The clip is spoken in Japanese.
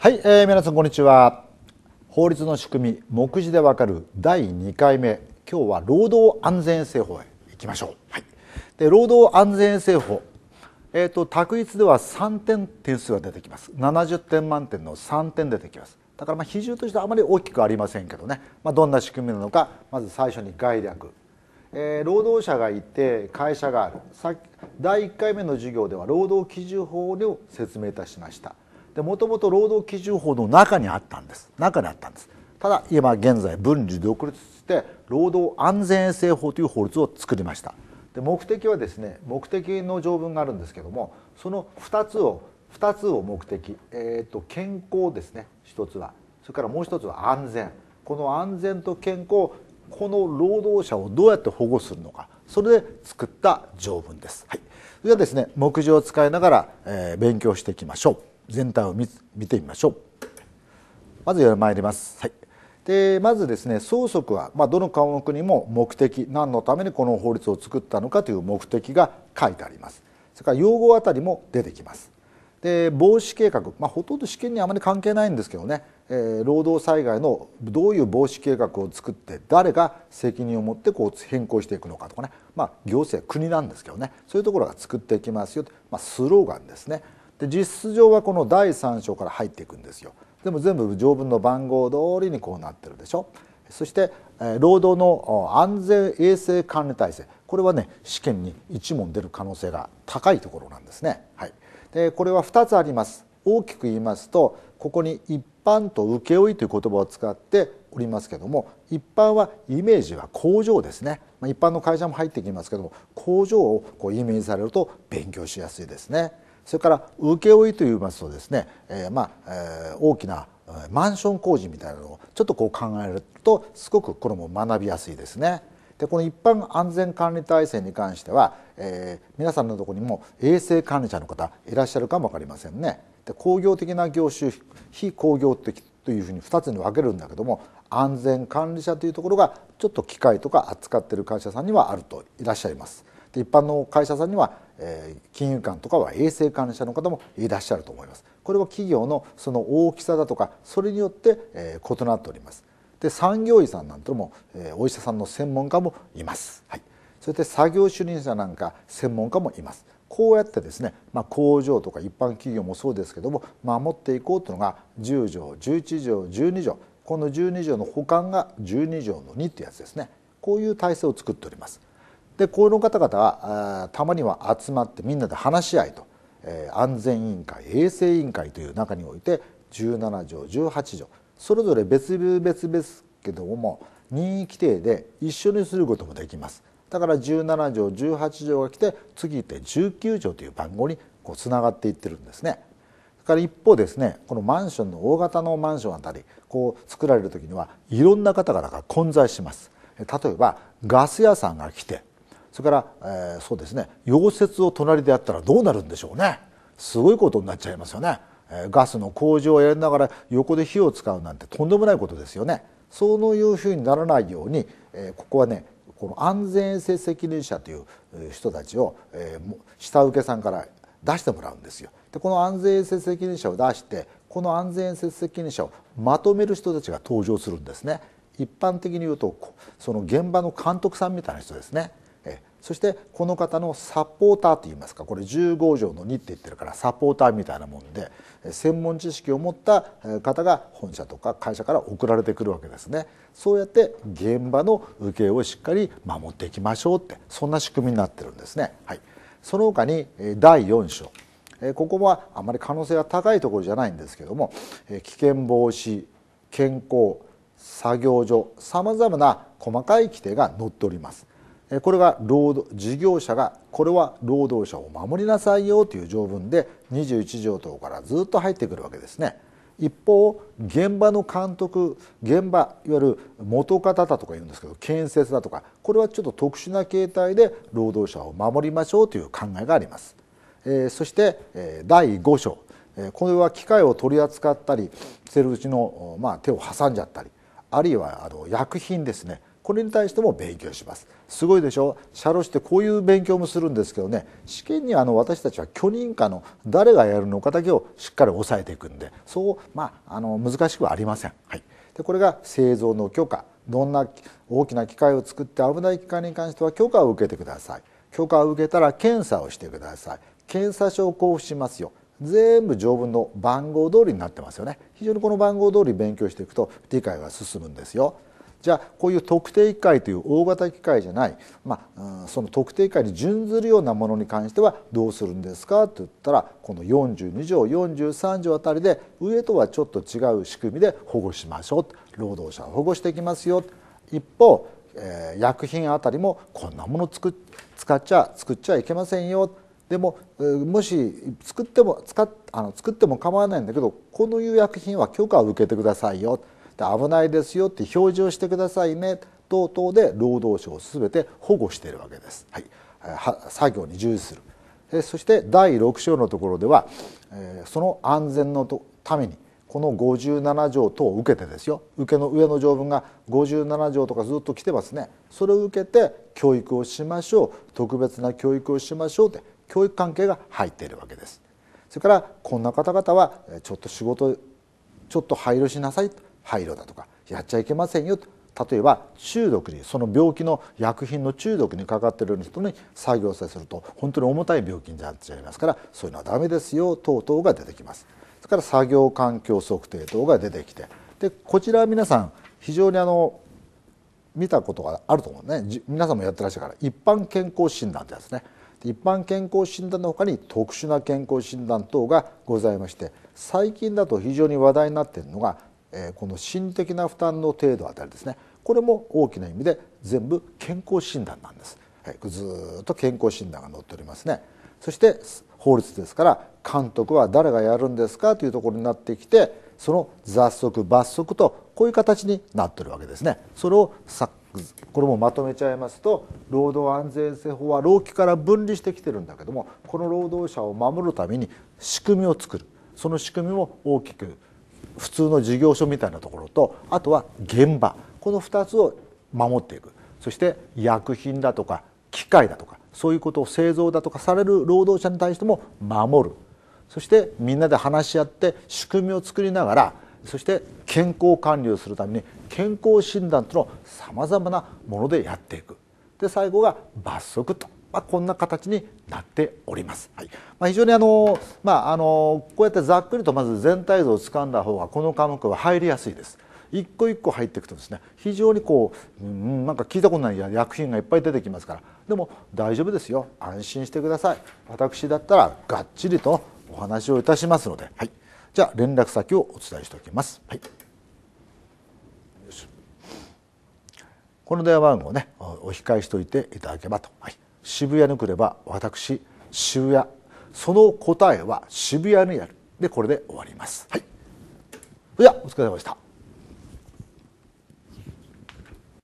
はい、えー、皆さんこんにちは法律の仕組み目次でわかる第2回目今日は労働安全衛生法へ行きましょう、はい、で労働安全衛法えーと、択一では3点点数が出てきます70点満点の3点出てきますだからまあ比重としてはあまり大きくありませんけどね、まあ、どんな仕組みなのかまず最初に概略、えー、労働者がいて会社があるさ第1回目の授業では労働基準法を説明いたしましたでもともと労働基準法の中にあったんです中にあったんですただ今現在分離独立して労働安全衛生法という法律を作りましたで目的はですね目的の条文があるんですけどもその2つを2つを目的、えーと、健康ですね1つはそれからもう1つは安全この安全と健康この労働者をどうやって保護するのかそれで作った条文です、はい、それではですね目次を使いながら、えー、勉強していきましょう全体を見てみましょうまず参ります、はい、でまずですね総則は、まあ、どの科目にも目的何のためにこの法律を作ったのかという目的が書いてありますそれから用語あたりも出てきますで防止計画、まあ、ほとんど試験にあまり関係ないんですけどね、えー、労働災害のどういう防止計画を作って誰が責任を持ってこう変更していくのかとかね、まあ、行政国なんですけどねそういうところが作っていきますよ、まあ、スローガンですねで実質上はこの第3章から入っていくんですよでも全部条文の番号通りにこうなってるでしょそして労働の安全衛生管理体制これはね試験に1問出る可能性が高いところなんですね、はい、でこれは2つあります大きく言いますとここに一般と請負という言葉を使っておりますけども一般はイメージは工場ですね、まあ、一般の会社も入ってきますけども工場をこうイメージされると勉強しやすいですね。それから請負といいますとですね、えー、まあ、えー、大きなマンション工事みたいなのをちょっとこう考えるとすごくこれも学びやすいですね。でこの一般安全管理体制に関しては、えー、皆さんのところにも衛生管理者の方いらっしゃるかも分かりませんね。で工業的な業種非工業的というふうに2つに分けるんだけども安全管理者というところがちょっと機械とか扱っている会社さんにはあるといらっしゃいます。で一般の会社さんには、えー、金融官とかは衛生管理者の方もいらっしゃると思いますこれは企業のその大きさだとかそれによって、えー、異なっておりますで産業医さんなんても、えー、お医者さんの専門家もいます、はい、そして作業主任者なんか専門家もいますこうやってですね、まあ、工場とか一般企業もそうですけども守っていこうというのが10条11条12条この12条の保管が12条の2ってやつですねこういう体制を作っておりますでこの方々はたまには集まってみんなで話し合いと、え安全委員会衛生委員会という中において17条18条それぞれ別々別々けども任意規定で一緒にすることもできますだから17条18条が来て次って19条という番号にこうつながっていってるんですね。から一方ですねこのマンションの大型のマンションあたりこう作られる時にはいろんな方々が混在します例えばガス屋さんが来てそれから、えー、そうですね溶接を隣でやったらどうなるんでしょうねすごいことになっちゃいますよね、えー、ガスの工場をやりながら横で火を使うなんてとんでもないことですよねそういうふうにならないように、えー、ここはねこの安全衛生責任者という人たちを、えー、下請けさんから出してもらうんですよでこの安全衛生責任者を出してこの安全衛生責任者をまとめる人たちが登場するんですね一般的に言うとその現場の監督さんみたいな人ですねそしてこの方のサポーターといいますかこれ15条の2って言ってるからサポーターみたいなもんで専門知識を持った方が本社とか会社から送られてくるわけですねそうやって現場の受けをしっかり守っていきましょうってそんな仕組みになってるんですね。はい、その他に第4章ここはあまり可能性が高いところじゃないんですけども危険防止健康作業所さまざまな細かい規定が載っております。これが労働事業者がこれは労働者を守りなさいよという条文で21条等からずっと入ってくるわけですね。一方現場の監督現場いわゆる元方だとか言うんですけど建設だとかこれはちょっと特殊な形態で労働者を守りましょうという考えがあります。そして、え第5章、これは機械を取り扱ったりセルフちの、あ、手を挟んじゃったりあるいは薬品ですねこれに対しても勉強します。すごいでしょ社労士ってこういう勉強もするんですけどね試験にあの私たちは許認可の誰がやるのかだけをしっかり押さえていくんでそうまああの難しくはありません。はい、でこれが製造の許可どんな大きな機械を作って危ない機械に関しては許可を受けてください許可を受けたら検査をしてください検査証を交付しますよ全部条文の番号通りになってますよね非常にこの番号通り勉強していくと理解が進むんですよじゃあこういう特定機械という大型機械じゃない、まあ、その特定機械に準ずるようなものに関してはどうするんですかと言ったらこの42条43条あたりで上とはちょっと違う仕組みで保護しましょう労働者を保護していきますよ一方、えー、薬品あたりもこんなもの作使っちゃ作っちゃいけませんよでももし作っても使っあの作っても構わないんだけどこのいう薬品は許可を受けてくださいよ。危ないですよって表示をしてくださいね等々で労働省を全て保護しているわけです、はい、作業に従事するそして第6章のところではその安全のためにこの57条等を受けてですよ受けの上の条文が57条とかずっと来てますねそれを受けて教育をしましょう特別な教育をしましょうって教育関係が入っているわけですそれからこんな方々はちょっと仕事ちょっと配慮しなさいと廃炉だとかやっちゃいけませんよ例えば中毒にその病気の薬品の中毒にかかってる人に作業させると本当に重たい病気になっちゃいますからそういうのはダメですよ等々が出てきますそれから作業環境測定等が出てきてでこちらは皆さん非常にあの見たことがあると思うね皆さんもやってらっしゃるから一般健康診断ってやつね一般健康診断のほかに特殊な健康診断等がございまして最近だと非常に話題になっているのがえこの心理的な負担の程度あたりですねこれも大きな意味で全部健康診断なんです、はい、ずっと健康診断が載っておりますねそして法律ですから監督は誰がやるんですかというところになってきてその雑則罰則とこういう形になってるわけですねそれをこれもまとめちゃいますと労働安全衛生法は労基から分離してきてるんだけどもこの労働者を守るために仕組みを作るその仕組みも大きく普通の事業所みたいなところとあとは現場この2つを守っていくそして薬品だとか機械だとかそういうことを製造だとかされる労働者に対しても守るそしてみんなで話し合って仕組みを作りながらそして健康管理をするために健康診断とのさまざまなものでやっていくで最後が罰則とまあ、こんな形になっております。はいまあ、非常にあの、まあ、あのこうやってざっくりとまず全体像をつかんだ方がこの科目は入りやすいです。一個一個入っていくとですね非常にこう、うん、なんか聞いたことない薬品がいっぱい出てきますからでも大丈夫ですよ安心してください私だったらがっちりとお話をいたしますので、はい、じゃあ連絡先をお伝えしておきます。はいこの電話番号ねお控えしておいていただければと、はい渋谷に来れば私渋谷その答えは渋谷にあるでこれで終わりますはいではお疲れ様でした